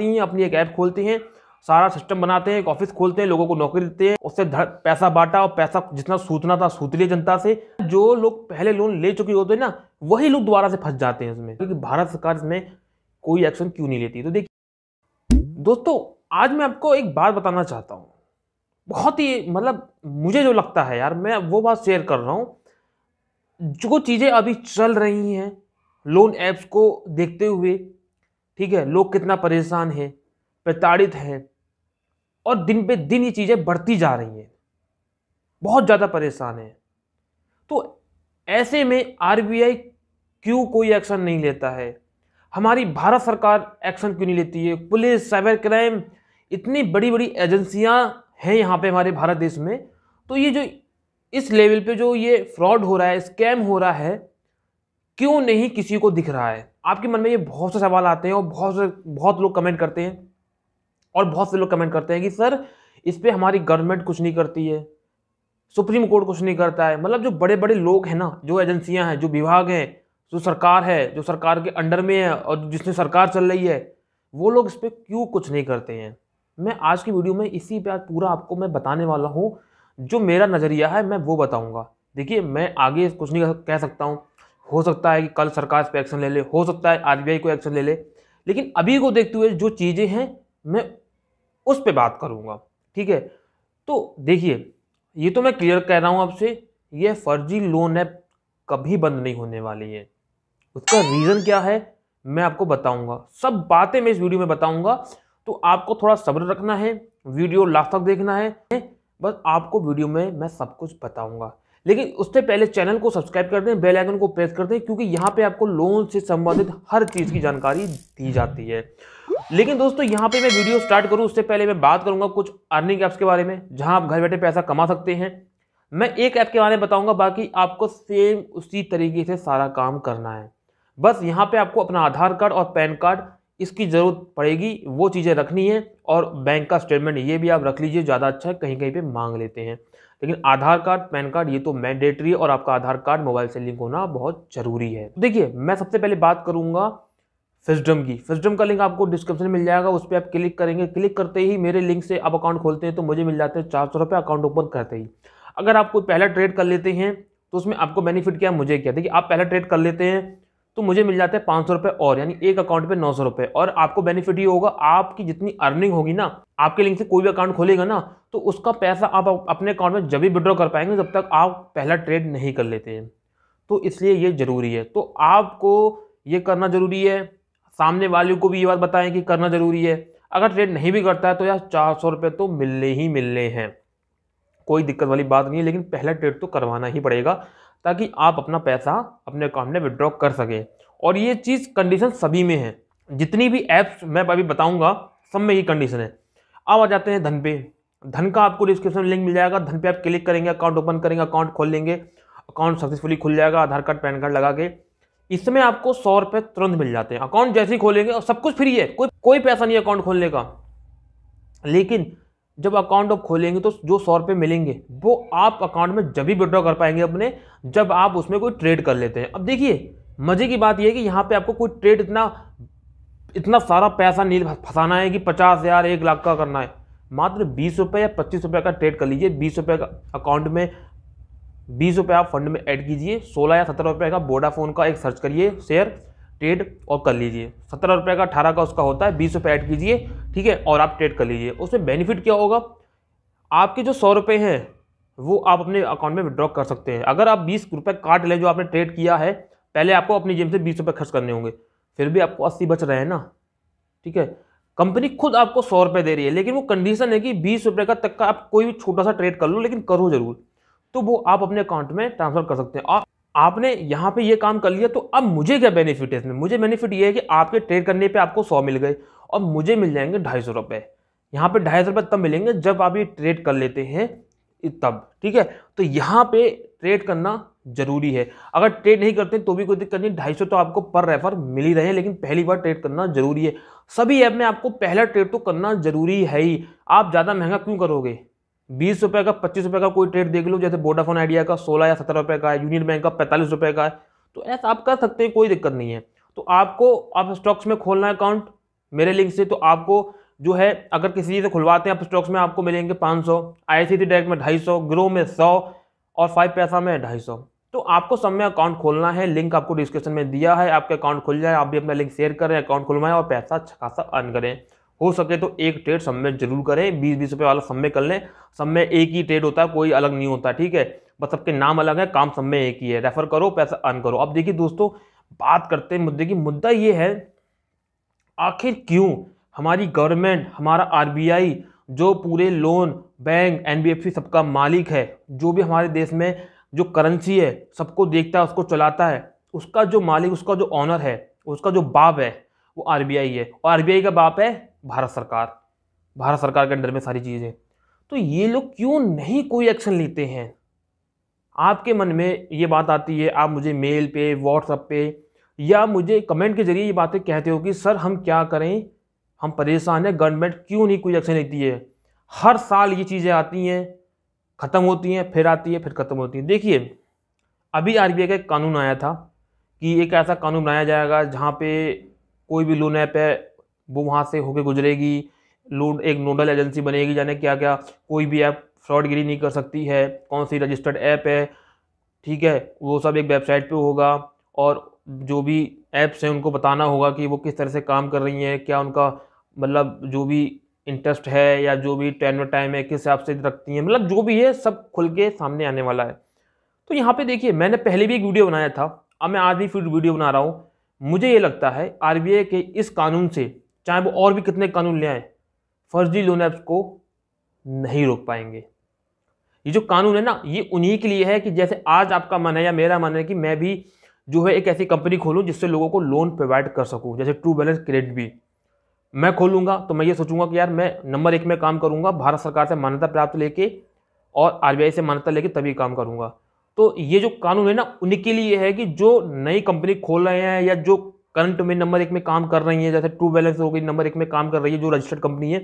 हैं अपनी एक ऐप खोलते हैं सारा सिस्टम बनाते हैं एक ऑफिस खोलते हैं लोगों को नौकरी देते हैं उससे पैसा बांटा और पैसा जितना सूतना था सूत लिया जनता से जो लोग पहले लोन ले चुके होते हैं ना वही लोग दोबारा से फंस जाते हैं इसमें क्योंकि भारत सरकार इसमें कोई एक्शन क्यों नहीं लेती तो देखिए दोस्तों आज मैं आपको एक बात बताना चाहता हूँ बहुत ही मतलब मुझे जो लगता है यार मैं वो बात शेयर कर रहा हूँ जो चीज़ें अभी चल रही हैं लोन ऐप्स को देखते हुए ठीक है लोग कितना परेशान हैं प्रताड़ित हैं और दिन पे दिन ये चीज़ें बढ़ती जा रही हैं बहुत ज़्यादा परेशान हैं तो ऐसे में आर क्यों कोई एक्शन नहीं लेता है हमारी भारत सरकार एक्शन क्यों नहीं लेती है पुलिस साइबर क्राइम इतनी बड़ी बड़ी एजेंसियां हैं यहाँ पे हमारे भारत देश में तो ये जो इस लेवल पे जो ये फ्रॉड हो रहा है स्कैम हो रहा है क्यों नहीं किसी को दिख रहा है आपके मन में ये बहुत से सवाल आते हैं और बहुत से बहुत लोग कमेंट करते हैं और बहुत से लोग कमेंट करते हैं कि सर इस पर हमारी गवर्नमेंट कुछ नहीं करती है सुप्रीम कोर्ट कुछ नहीं करता है मतलब जो बड़े बड़े लोग हैं ना जो एजेंसियां हैं जो विभाग हैं जो सरकार है जो सरकार के अंडर में है और जिसने सरकार चल रही है वो लोग इस पर क्यों कुछ नहीं करते हैं मैं आज की वीडियो में इसी पे पूरा आपको मैं बताने वाला हूँ जो मेरा नज़रिया है मैं वो बताऊँगा देखिए मैं आगे कुछ नहीं कह सकता हूँ हो सकता है कि कल सरकार इस पर एक्शन ले ले हो सकता है आरबीआई को एक्शन ले ले लेकिन अभी को देखते हुए जो चीज़ें हैं मैं उस पर बात करूँगा ठीक है तो देखिए ये तो मैं क्लियर कह रहा हूँ आपसे ये फर्जी लोन ऐप कभी बंद नहीं होने वाली है उसका रीज़न क्या है मैं आपको बताऊंगा सब बातें मैं इस वीडियो में बताऊंगा तो आपको थोड़ा सब्र रखना है वीडियो लास्ट तक देखना है बस आपको वीडियो में मैं सब कुछ बताऊंगा लेकिन उससे पहले चैनल को सब्सक्राइब कर दें बेल आइकन को प्रेस कर दें क्योंकि यहाँ पे आपको लोन से संबंधित हर चीज़ की जानकारी दी जाती है लेकिन दोस्तों यहाँ पे मैं वीडियो स्टार्ट करूँ उससे पहले मैं बात करूँगा कुछ अर्निंग ऐप्स के बारे में जहाँ आप घर बैठे पैसा कमा सकते हैं मैं एक ऐप के बारे में बताऊँगा बाकी आपको सेम उसी तरीके से सारा काम करना है बस यहाँ पर आपको अपना आधार कार्ड और पैन कार्ड इसकी ज़रूरत पड़ेगी वो चीज़ें रखनी है और बैंक का स्टेटमेंट ये भी आप रख लीजिए ज़्यादा अच्छा है कहीं कहीं पर मांग लेते हैं लेकिन आधार कार्ड पैन कार्ड ये तो मैंडेटरी और आपका आधार कार्ड मोबाइल से लिंक होना बहुत जरूरी है तो देखिए मैं सबसे पहले बात करूंगा फिजडम की फिजडम का लिंक आपको डिस्क्रिप्शन में मिल जाएगा उस पर आप क्लिक करेंगे क्लिक करते ही मेरे लिंक से आप अकाउंट खोलते हैं तो मुझे मिल जाते हैं चार सौ रुपये अकाउंट ओपन करते ही अगर आप कोई पहला ट्रेड कर लेते हैं तो उसमें आपको बेनिफिट क्या मुझे क्या देखिए आप पहला ट्रेड कर लेते हैं तो मुझे मिल जाते हैं पाँच सौ रुपये और यानी एक अकाउंट पे नौ सौ रुपये और आपको बेनिफिट ये होगा आपकी जितनी अर्निंग होगी ना आपके लिंक से कोई भी अकाउंट खोलेगा ना तो उसका पैसा आप अपने अकाउंट में जब भी विड्रॉ कर पाएंगे जब तक आप पहला ट्रेड नहीं कर लेते हैं तो इसलिए ये ज़रूरी है तो आपको ये करना ज़रूरी है सामने वाले को भी ये बात बताएं कि करना ज़रूरी है अगर ट्रेड नहीं भी करता है तो यार चार सौ रुपये तो मिलने ही मिलने हैं कोई दिक्कत वाली बात नहीं है लेकिन पहला ट्रेड तो करवाना ही पड़ेगा ताकि आप अपना पैसा अपने अकाउंट में विड्रॉ कर सकें और ये चीज़ कंडीशन सभी में है जितनी भी ऐप्स मैं अभी बताऊंगा सब में ये कंडीशन है अब आ जाते हैं धन पे धन का आपको डिस्क्रिप्शन में लिंक मिल जाएगा धन पे आप क्लिक करेंगे अकाउंट ओपन करेंगे अकाउंट खोल लेंगे अकाउंट सक्सेसफुली खुल जाएगा आधार कार्ड पैन कार्ड लगा के इसमें आपको सौ रुपये तुरंत मिल जाते हैं अकाउंट जैसे ही खोलेंगे और सब कुछ फ्री है कोई कोई पैसा नहीं अकाउंट खोलने का लेकिन जब अकाउंट आप खोलेंगे तो जो सौ रुपये मिलेंगे वो आप अकाउंट में जब भी विड्रॉ कर पाएंगे अपने जब आप उसमें कोई ट्रेड कर लेते हैं अब देखिए मज़े की बात यह है कि यहाँ पे आपको कोई ट्रेड इतना इतना सारा पैसा नहीं फंसाना है कि पचास हज़ार एक लाख का करना है मात्र बीस रुपये या पच्चीस रुपये का ट्रेड कर लीजिए बीस रुपये का अकाउंट में बीस रुपये आप फंड में ऐड कीजिए सोलह या सत्रह रुपये का वोडाफोन का एक सर्च करिए शेयर ट्रेड और कर लीजिए सत्रह रुपये का अठारह का उसका होता है बीस रुपये ऐड कीजिए ठीक है और आप ट्रेड कर लीजिए उसमें बेनिफिट क्या होगा आपके जो सौ रुपये हैं वो आप अपने अकाउंट में विड्रॉ कर सकते हैं अगर आप बीस रुपये काट लें जो आपने ट्रेड किया है पहले आपको अपनी जेब से बीस रुपये खर्च करने होंगे फिर भी आपको अस्सी बच रहे हैं ना ठीक है कंपनी खुद आपको सौ रुपये दे रही है लेकिन वो कंडीशन है कि बीस रुपये का तक का आप कोई भी छोटा सा ट्रेड कर लो लेकिन करो जरूर तो वो आप अपने अकाउंट में ट्रांसफ़र कर सकते हैं और आपने यहाँ पे ये काम कर लिया तो अब मुझे क्या बेनिफिट है इसमें मुझे बेनिफिट ये है कि आपके ट्रेड करने पे आपको सौ मिल गए और मुझे मिल जाएंगे ढाई सौ रुपये यहाँ पर ढाई सौ रुपये तब मिलेंगे जब आप ये ट्रेड कर लेते हैं तब ठीक है तो यहाँ पे ट्रेड करना जरूरी है अगर ट्रेड नहीं करते तो भी कोई दिक्कत नहीं ढाई सौ तो आपको पर रेफर मिल ही रहे हैं लेकिन पहली बार ट्रेड करना जरूरी है सभी ऐप में आपको पहला ट्रेड तो करना जरूरी है ही आप ज़्यादा महंगा क्यों करोगे बीस रुपये का पच्चीस रुपये का कोई ट्रेड देख लो जैसे वोडाफोन आइडिया का सोलह या सत्रह रुपये का है यूनियन बैंक का पैंतालीस रुपये का है तो ऐसा आप कर सकते हैं कोई दिक्कत नहीं है तो आपको आप स्टॉक्स में खोलना है अकाउंट मेरे लिंक से तो आपको जो है अगर किसी से खुलवाते हैं आप स्टॉक्स में आपको मिलेंगे पाँच सौ डायरेक्ट में ढाई सौ ग्रो में सौ और फाइव पैसा में ढाई सौ तो आपको सब में अकाउंट खोलना है लिंक आपको डिस्क्रिप्शन में दिया है आपका अकाउंट खुल जाए आप भी अपना लिंक शेयर करें अकाउंट खुलवाएं और पैसा अच्छा खासा अर्न करें हो सके तो एक ट्रेड सब में जरूर करें बीस बीस रुपये वाला सब में कर लें सब में एक ही ट्रेड होता है कोई अलग नहीं होता ठीक है बस सबके नाम अलग है काम सब में एक ही है रेफर करो पैसा अर्न करो अब देखिए दोस्तों बात करते हैं मुद्दे की मुद्दा ये है आखिर क्यों हमारी गवर्नमेंट हमारा आर जो पूरे लोन बैंक एन सबका मालिक है जो भी हमारे देश में जो करेंसी है सबको देखता है उसको चलाता है उसका जो मालिक उसका जो ऑनर है उसका जो बाप है वो आरबीआई है और आरबीआई का बाप है भारत सरकार भारत सरकार के अंडर में सारी चीज़ें तो ये लोग क्यों नहीं कोई एक्शन लेते हैं आपके मन में ये बात आती है आप मुझे मेल पे व्हाट्सअप पे या मुझे कमेंट के जरिए ये बातें कहते हो कि सर हम क्या करें हम परेशान हैं गवर्नमेंट क्यों नहीं कोई एक्शन लेती है हर साल ये चीज़ें आती हैं ख़त्म होती हैं फिर आती है फिर ख़त्म होती हैं देखिए अभी आर का एक कानून आया था कि एक ऐसा कानून बनाया जाएगा जहाँ पे कोई भी लोन ऐप है वो वहाँ से होके गुजरेगी लोड एक नोडल एजेंसी बनेगी जाने क्या क्या कोई भी ऐप फ्रॉडगिरी नहीं कर सकती है कौन सी रजिस्टर्ड ऐप है ठीक है वो सब एक वेबसाइट पे होगा और जो भी ऐप्स हैं उनको बताना होगा कि वो किस तरह से काम कर रही हैं क्या उनका मतलब जो भी इंटरेस्ट है या जो भी टाइम टाइम है किस हिसाब से रखती हैं मतलब जो भी है सब खुल के सामने आने वाला है तो यहाँ पे देखिए मैंने पहले भी एक वीडियो बनाया था अब मैं आज भी फिर वीडियो बना रहा हूँ मुझे ये लगता है आर के इस कानून से चाहे वो और भी कितने कानून ले आए फर्जी लोन ऐप्स को नहीं रोक पाएंगे ये जो कानून है ना ये उन्हीं के लिए है कि जैसे आज आपका मन है या मेरा मन है कि मैं भी जो है एक ऐसी कंपनी खोलूं जिससे लोगों को लोन प्रोवाइड कर सकूं जैसे ट्रू बैलेंस क्रेडिट भी मैं खोलूंगा तो मैं ये सोचूंगा कि यार मैं नंबर एक में काम करूंगा भारत सरकार से मान्यता प्राप्त लेके और आर से मान्यता लेके तभी काम करूंगा तो ये जो कानून है ना उनके लिए है कि जो नई कंपनी खोल रहे हैं या जो करंट में नंबर एक में काम कर रही है जैसे ट्रू बैलेंस हो गई नंबर एक में काम कर रही है जो रजिस्टर्ड कंपनी है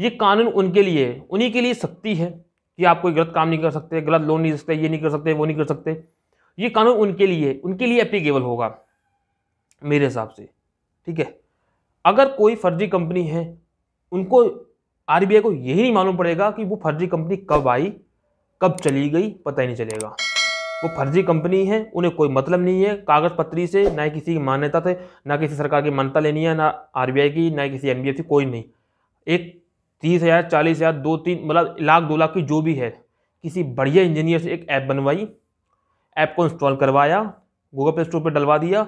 ये कानून उनके लिए उन्हीं के लिए सख्ती है कि आप कोई गलत काम नहीं कर सकते गलत लोन नहीं दे सकते ये नहीं कर सकते वो नहीं कर सकते ये कानून उनके लिए उनके लिए एप्लीकेबल होगा मेरे हिसाब से ठीक है अगर कोई फर्जी कंपनी है उनको आरबीआई को यही नहीं मालूम पड़ेगा कि वो फर्जी कंपनी कब आई कब चली गई पता ही नहीं चलेगा वो फर्जी कंपनी है उन्हें कोई मतलब नहीं है कागज़ पत्री से ना किसी की मान्यता से ना किसी सरकार की मान्यता लेनी है ना आर की ना किसी एन कोई नहीं एक तीस हज़ार चालीस हज़ार दो तीन मतलब लाख दो लाख की जो भी है किसी बढ़िया इंजीनियर से एक ऐप बनवाई ऐप को इंस्टॉल करवाया गूगल प्ले स्टोर पर डलवा दिया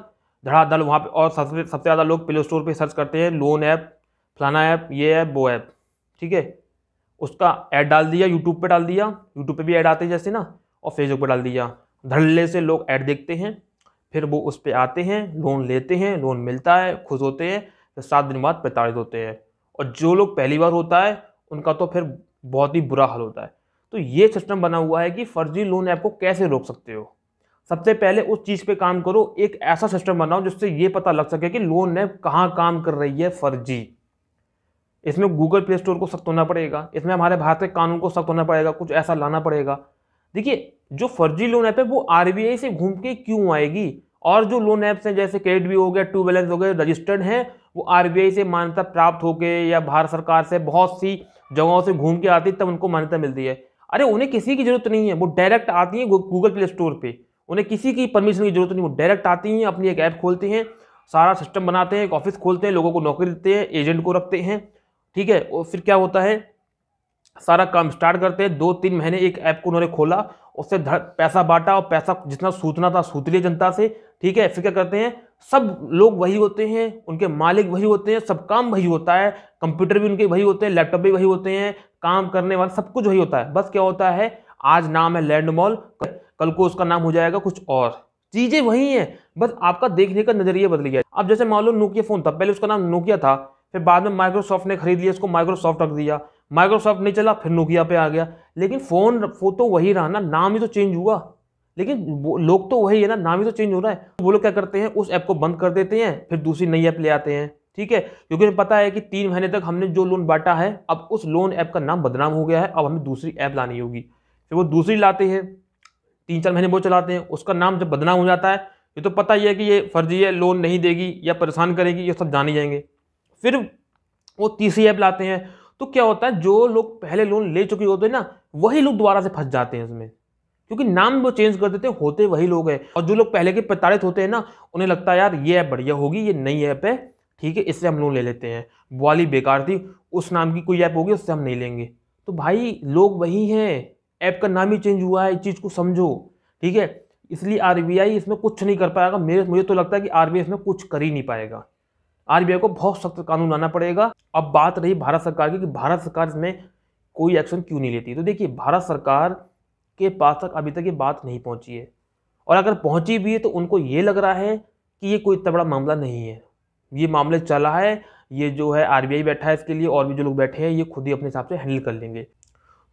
धड़ाधड़ वहाँ पर और सबसे सबसे ज़्यादा लोग प्ले स्टोर पर सर्च करते हैं लोन ऐप फलाना ऐप ये ऐप वो ऐप ठीक है उसका ऐड डाल दिया यूट्यूब पे डाल दिया यूट्यूब पे भी ऐड आते जैसे ना और फेसबुक पे डाल दिया धड़ल्ले से लोग ऐड देखते हैं फिर वो उस पर आते हैं लोन लेते हैं लोन मिलता है खुश होते हैं फिर सात दिन बाद प्रताड़ित होते हैं और जो लोग पहली बार होता है उनका तो फिर बहुत ही बुरा हाल होता है तो ये सिस्टम बना हुआ है कि फर्जी लोन ऐप को कैसे रोक सकते हो सबसे पहले उस चीज़ पे काम करो एक ऐसा सिस्टम बनाओ जिससे ये पता लग सके कि लोन ऐप कहाँ काम कर रही है फर्जी इसमें गूगल प्ले स्टोर को सख्त होना पड़ेगा इसमें हमारे भारत के कानून को सख्त होना पड़ेगा कुछ ऐसा लाना पड़ेगा देखिए जो फर्जी लोन ऐप है वो आरबीआई से घूम के क्यों आएगी और जो लोन ऐप्स हैं जैसे क्रेडिट भी हो गया टू बैलेंस हो गया रजिस्टर्ड हैं वो आरबीआई से मान्यता प्राप्त होकर या भारत सरकार से बहुत सी जगहों से घूम के आती तब उनको मान्यता मिलती है अरे उन्हें किसी की जरूरत नहीं है वो डायरेक्ट आती हैं गूगल प्ले स्टोर पर उन्हें किसी की परमिशन की जरूरत नहीं वो डायरेक्ट आती हैं अपनी एक ऐप खोलती हैं सारा सिस्टम बनाते हैं एक ऑफिस खोलते हैं लोगों को नौकरी देते हैं एजेंट को रखते हैं ठीक है और फिर क्या होता है सारा काम स्टार्ट करते हैं दो तीन महीने एक ऐप को उन्होंने खोला उससे पैसा बांटा और पैसा जितना सूचना था सूत लिया जनता से ठीक है फिर क्या करते हैं सब लोग वही होते हैं उनके मालिक वही होते हैं सब काम वही होता है कंप्यूटर भी उनके वही होते हैं लैपटॉप भी वही होते हैं काम करने वाले सब कुछ वही होता है बस क्या होता है आज नाम है लैंड मॉल कल को उसका नाम हो जाएगा कुछ और चीज़ें वही हैं बस आपका देखने का नजरिया बदल गया अब जैसे मान लो नोकिया फ़ोन था पहले उसका नाम नोकिया था फिर बाद में माइक्रोसॉफ्ट ने खरीद लिया उसको माइक्रोसॉफ्ट रख दिया माइक्रोसॉफ्ट नहीं चला फिर नोकिया पे आ गया लेकिन फ़ोन तो वही रहा ना नाम ही तो चेंज हुआ लेकिन लोग तो वही है ना नाम ही तो चेंज हो रहा है वो लोग क्या करते हैं उस ऐप को बंद कर देते हैं फिर दूसरी नई ऐप ले आते हैं ठीक है क्योंकि पता है कि तीन महीने तक हमने जो लोन बांटा है अब उस लोन ऐप का नाम बदनाम हो गया है अब हमें दूसरी ऐप लानी होगी फिर वो दूसरी लाते हैं तीन चार महीने वो चलाते हैं उसका नाम जब बदनाम हो जाता है ये तो पता ही है कि ये फर्जी है लोन नहीं देगी या परेशान करेगी ये सब जान जाएंगे फिर वो तीसरी ऐप लाते हैं तो क्या होता है जो लोग पहले लोन ले चुके होते हैं ना वही लोग दोबारा से फंस जाते हैं उसमें क्योंकि नाम वो चेंज कर देते होते वही लोग हैं और जो लोग पहले के प्रताड़ित होते हैं ना उन्हें लगता है यार ये ऐप बढ़िया होगी ये नई ऐप है ठीक है इससे हम लोन ले लेते हैं वाली बेकार थी उस नाम की कोई ऐप होगी उससे हम नहीं लेंगे तो भाई लोग वही हैं ऐप का नाम ही चेंज हुआ है इस चीज़ को समझो ठीक है इसलिए आर इसमें कुछ नहीं कर पाएगा मेरे मुझे तो लगता है कि आर इसमें कुछ कर ही नहीं पाएगा आरबीआई को बहुत सख्त कानून लाना पड़ेगा अब बात रही भारत सरकार की कि भारत सरकार इसमें कोई एक्शन क्यों नहीं लेती तो देखिए भारत सरकार के पास तक अभी तक ये बात नहीं पहुंची है और अगर पहुंची भी है तो उनको ये लग रहा है कि ये कोई इतना बड़ा मामला नहीं है ये मामले चला है ये जो है आर बैठा है इसके लिए और भी जो लोग बैठे हैं ये खुद ही अपने हिसाब से हैंडल कर लेंगे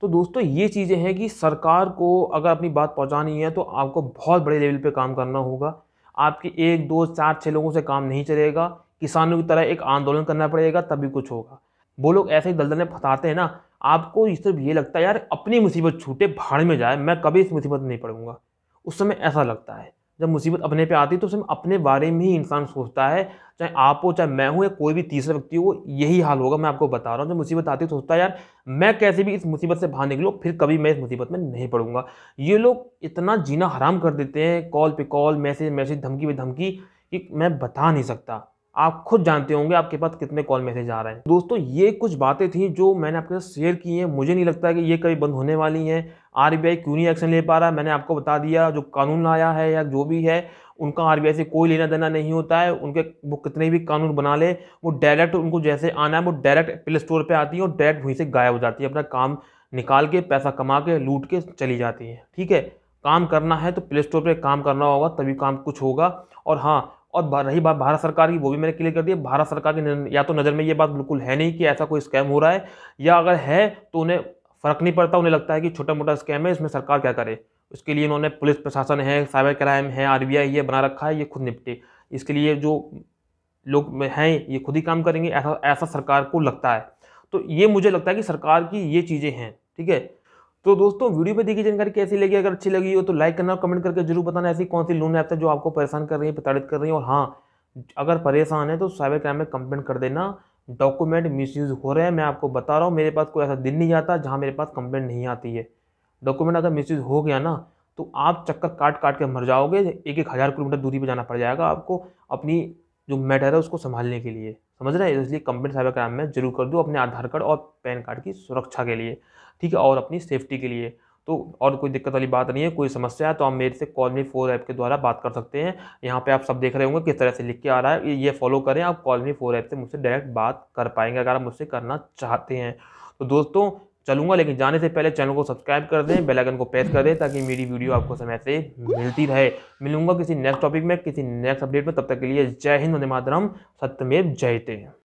तो दोस्तों ये चीज़ें हैं कि सरकार को अगर अपनी बात पहुँचानी है तो आपको बहुत बड़े लेवल पर काम करना होगा आपके एक दो चार छः लोगों से काम नहीं चलेगा किसानों की तरह एक आंदोलन करना पड़ेगा तभी कुछ होगा वो लोग ऐसे ही दलदल में फंसाते हैं ना आपको सिर्फ ये लगता है यार अपनी मुसीबत छूटे भाड़ में जाए मैं कभी इस मुसीबत में नहीं पड़ूंगा उस समय ऐसा लगता है जब मुसीबत अपने पे आती है तो उसमें अपने बारे में ही इंसान सोचता है चाहे आप हो चाहे मैं हूँ या कोई भी तीसरा व्यक्ति हो यही हाल होगा मैं आपको बता रहा हूँ जब मुसीबत आती है तो सोचता है यार मैं कैसे भी इस मुसीबत से बाहर निकलूँ फिर कभी मैं इस मुसीबत में नहीं पड़ूंगा ये लोग इतना जीना हराम कर देते हैं कॉल पे कॉल मैसेज मैसेज धमकी पे धमकी कि मैं बता नहीं सकता आप खुद जानते होंगे आपके पास कितने कॉल मैसेज आ रहे हैं दोस्तों ये कुछ बातें थी जो मैंने आपके साथ शेयर की हैं मुझे नहीं लगता कि ये कभी बंद होने वाली हैं आर क्यों नहीं एक्शन ले पा रहा मैंने आपको बता दिया जो कानून लाया है या जो भी है उनका आर से कोई लेना देना नहीं होता है उनके वो कितने भी कानून बना ले वो डायरेक्ट उनको जैसे आना है वो डायरेक्ट प्ले स्टोर पर आती है और डायरेक्ट वहीं से गायब हो जाती है अपना काम निकाल के पैसा कमा के लूट के चली जाती है ठीक है काम करना है तो प्ले स्टोर पर काम करना होगा तभी काम कुछ होगा और हाँ और रही बात भारत सरकार की वो भी मैंने क्लियर कर दी भारत सरकार की या तो नज़र में ये बात बिल्कुल है नहीं कि ऐसा कोई स्कैम हो रहा है या अगर है तो उन्हें फ़र्क नहीं पड़ता उन्हें लगता है कि छोटा मोटा स्कैम है इसमें सरकार क्या करे उसके लिए इन्होंने पुलिस प्रशासन है साइबर क्राइम है आई ये बना रखा है ये खुद निपटे इसके लिए जो लोग हैं ये खुद ही काम करेंगे ऐसा ऐसा सरकार को लगता है तो ये मुझे लगता है कि सरकार की ये चीज़ें हैं ठीक है तो दोस्तों वीडियो में देखी जानकारी कैसी लगी अगर अच्छी लगी हो तो लाइक करना और कमेंट करके जरूर बताना ऐसी कौन सी लोन ऐप है जो आपको परेशान कर रही है प्रताड़ित कर रही है और हाँ अगर परेशान है तो साइबर क्राइम में कंप्लेंट कर देना डॉक्यूमेंट मिसयूज हो रहे हैं मैं आपको बता रहा हूँ मेरे पास कोई ऐसा दिन नहीं आता जहाँ मेरे पास कंप्लेंट नहीं आती है डॉक्यूमेंट अगर मिसयूज हो गया ना तो आप चक्कर काट काट के मर जाओगे एक एक हज़ार किलोमीटर दूरी पर जाना पड़ जाएगा आपको अपनी जो मैटर है उसको संभालने के लिए समझ रहे हैं इसलिए कंप्लेंट साइबर क्राइम में जरूर कर दो अपने आधार कार्ड और पैन कार्ड की सुरक्षा के लिए ठीक है और अपनी सेफ्टी के लिए तो और कोई दिक्कत वाली बात नहीं है कोई समस्या है तो आप मेरे से कॉल मी फोर ऐप के द्वारा बात कर सकते हैं यहाँ पे आप सब देख रहे होंगे किस तरह से लिख के आ रहा है ये फॉलो करें आप कॉल मी फोर ऐप से मुझसे डायरेक्ट बात कर पाएंगे अगर आप मुझसे करना चाहते हैं तो दोस्तों चलूंगा लेकिन जाने से पहले चैनल को सब्सक्राइब कर दें बेल आइकन को प्रेस कर दें ताकि मेरी वीडियो आपको समय से मिलती रहे मिलूंगा किसी नेक्स्ट टॉपिक में किसी नेक्स्ट अपडेट में तब तक के लिए जय हिंद वंदे मातरम सत्यमेव जयते